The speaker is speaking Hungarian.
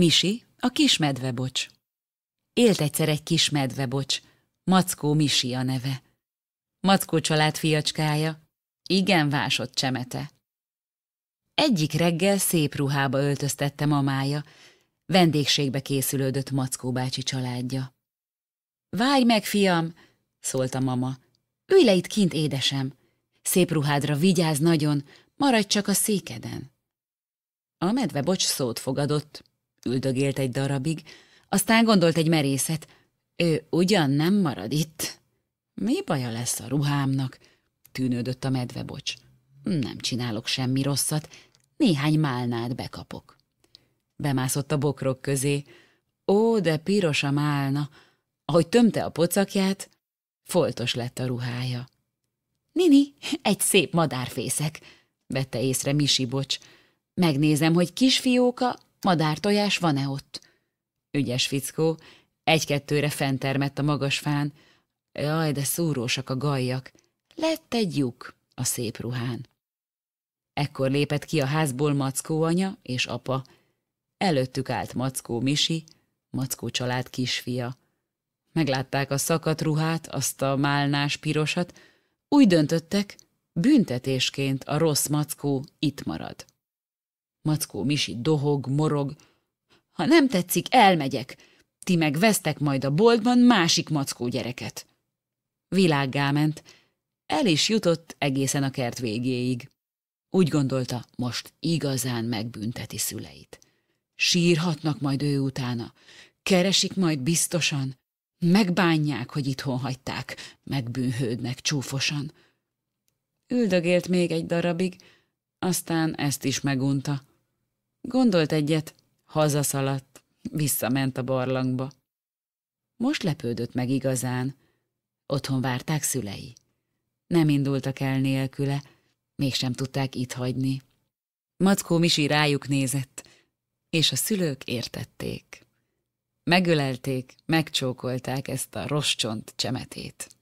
Misi, a kis medvebocs. Élt egyszer egy kis medvebocs, Mackó Misi a neve. Mackó család fiacskája, igen vásott csemete. Egyik reggel szép ruhába öltöztette mamája, vendégségbe készülődött Mackó bácsi családja. Várj meg, fiam, szólt a mama, ülj le itt kint, édesem. Szép ruhádra vigyázz nagyon, maradj csak a székeden. A medvebocs szót fogadott, üldögélt egy darabig, aztán gondolt egy merészet, ő ugyan nem marad itt. Mi baja lesz a ruhámnak? Tűnődött a medvebocs. Nem csinálok semmi rosszat, néhány málnát bekapok. Bemászott a bokrok közé. Ó, de piros a málna! Ahogy tömte a pocakját, foltos lett a ruhája. Nini, egy szép madárfészek, vette észre Misi bocs. Megnézem, hogy kisfióka Madártojás van-e ott? Ügyes fickó, egy-kettőre fentermett a magas fán. Jaj, de szúrósak a gajjak. Lett egy lyuk a szép ruhán. Ekkor lépett ki a házból Mackó anya és apa. Előttük állt Mackó Misi, Mackó család kisfia. Meglátták a szakadt ruhát, azt a málnás pirosat. Úgy döntöttek, büntetésként a rossz Mackó itt marad. Mackó Misi dohog, morog. Ha nem tetszik, elmegyek. Ti meg vesztek majd a boltban másik mackó gyereket. Világgá ment. El is jutott egészen a kert végéig. Úgy gondolta, most igazán megbünteti szüleit. Sírhatnak majd ő utána. Keresik majd biztosan. Megbánják, hogy itthon hagyták. Megbűnhődnek csúfosan. Üldögélt még egy darabig, aztán ezt is megunta. Gondolt egyet, hazaszaladt, visszament a barlangba. Most lepődött meg igazán. Otthon várták szülei. Nem indultak el nélküle, mégsem tudták itt hagyni. Mackó Misi rájuk nézett, és a szülők értették. Megölelték, megcsókolták ezt a roscsont csemetét.